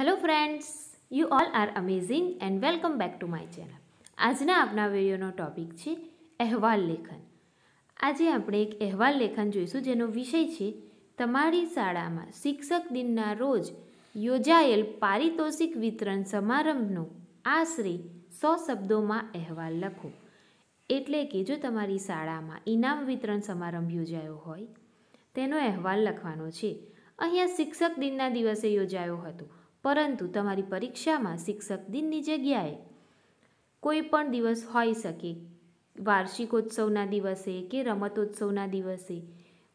hello friends you all are amazing and welcome back to my channel આજના આપણા વિડીયોનો topic છે અહેવાલ લેખન આજે આપણે એક અહેવાલ લેખન જોઈશું જેનો વિષય છે તમારી શાળામાં શિક્ષક દિનના રોજ યોજાયેલ પારિતોષિક વિતરણ સમારંભનો આશરે સો શબ્દોમાં અહેવાલ લખો એટલે કે જો તમારી શાળામાં ઇનામ વિતરણ સમારંભ યોજાયો હોય તેનો અહેવાલ લખવાનો છે અહીંયા શિક્ષક દિનના દિવસે યોજાયો હતો પરંતુ તમારી પરીક્ષામાં શિક્ષક દિનની જગ્યાએ કોઈ પણ દિવસ હોઈ શકે વાર્ષિકોત્સવના દિવસે કે રમતોત્સવના દિવસે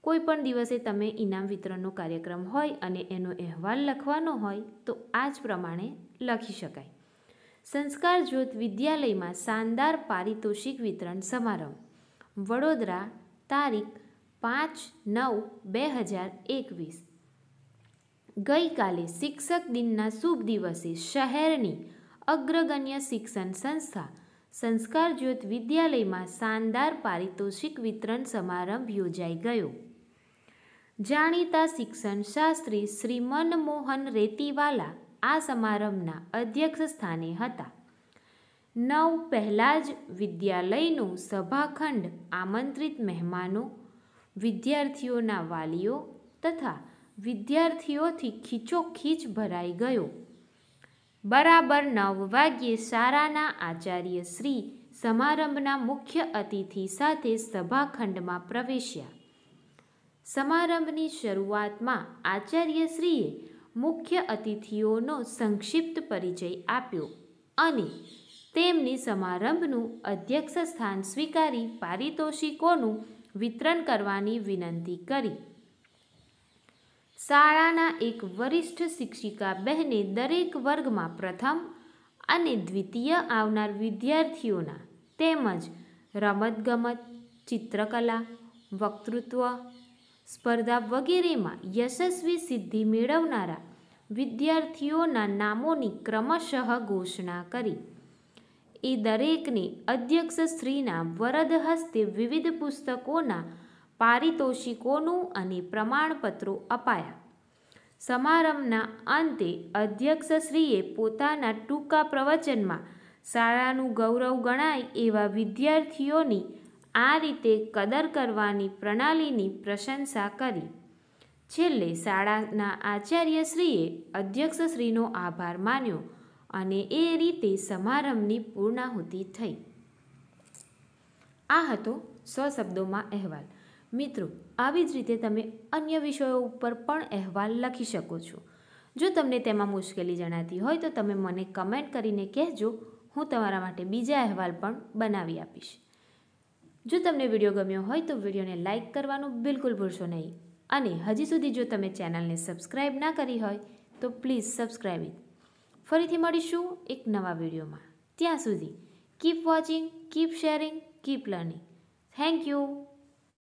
કોઈ પણ દિવસે તમે ઇનામ વિતરણનો કાર્યક્રમ હોય અને એનો અહેવાલ લખવાનો હોય તો આ જ પ્રમાણે લખી શકાય સંસ્કાર જ્યોત વિદ્યાલયમાં શાનદાર પારિતોષિક વિતરણ સમારંભ વડોદરા તારીખ પાંચ નવ બે હજાર એકવીસ ગઈકાલે શિક્ષક દિનના શુભ દિવસે શહેરની અગ્રગણ્ય શિક્ષણ સંસ્થા સંસ્કાર જ્યોત વિદ્યાલયમાં શાનદાર પારિતોષિક વિતરણ સમારંભ યોજાઈ ગયો જાણીતા શિક્ષણ શાસ્ત્રી શ્રી મનમોહન રેતીવાલા આ સમારંભના અધ્યક્ષ સ્થાને હતા નવ પહેલાં જ વિદ્યાલયનું સભાખંડ આમંત્રિત મહેમાનો વિદ્યાર્થીઓના વાલીઓ તથા વિદ્યાર્થીઓથી ખીચોખીચ ભરાઈ ગયો બરાબર નવ વાગ્યે શાળાના આચાર્ય શ્રી સમારંભના મુખ્ય અતિથિ સાથે સભાખંડમાં પ્રવેશ્યા સમારંભની શરૂઆતમાં આચાર્યશ્રીએ મુખ્ય અતિથિઓનો સંક્ષિપ્ત પરિચય આપ્યો અને તેમની સમારંભનું અધ્યક્ષ સ્થાન સ્વીકારી પારિતોષિકોનું વિતરણ કરવાની વિનંતી કરી શાળાના એક વરિષ્ઠ શિક્ષિકા બહેને દરેક વર્ગમાં પ્રથમ અને દ્વિતીય આવનાર વિદ્યાર્થીઓના તેમજ રમતગમત ચિત્રકલા વક્તૃત્વ સ્પર્ધા વગેરેમાં યશસ્વી સિદ્ધિ મેળવનારા વિદ્યાર્થીઓના નામોની ક્રમશઃ ઘોષણા કરી એ દરેકને અધ્યક્ષ શ્રીના વરદ હસ્તે વિવિધ પુસ્તકોના પારિતોષિકોનું અને પ્રમાણપત્રો અપાયા સમારંભના અંતે અધ્યક્ષશ્રીએ પોતાના ટૂંકા પ્રવચનમાં શાળાનું ગૌરવ ગણાય એવા વિદ્યાર્થીઓની આ રીતે કદર કરવાની પ્રણાલીની પ્રશંસા કરી છેલ્લે શાળાના આચાર્યશ્રીએ અધ્યક્ષશ્રીનો આભાર માન્યો અને એ રીતે સમારંભની પૂર્ણાહુતિ થઈ આ હતો સ્વશબ્દોમાં અહેવાલ મિત્રો આવી જ રીતે તમે અન્ય વિષયો ઉપર પણ અહેવાલ લખી શકો છો જો તમને તેમાં મુશ્કેલી જણાતી હોય તો તમે મને કમેન્ટ કરીને કહેજો હું તમારા માટે બીજા અહેવાલ પણ બનાવી આપીશ જો તમને વિડીયો ગમ્યો હોય તો વિડીયોને લાઇક કરવાનું બિલકુલ ભૂલશો નહીં અને હજી સુધી જો તમે ચેનલને સબસ્ક્રાઈબ ના કરી હોય તો પ્લીઝ સબસ્ક્રાઈબ ઇટ ફરીથી મળીશું એક નવા વિડીયોમાં ત્યાં સુધી keep watching keep sharing keep learning thank you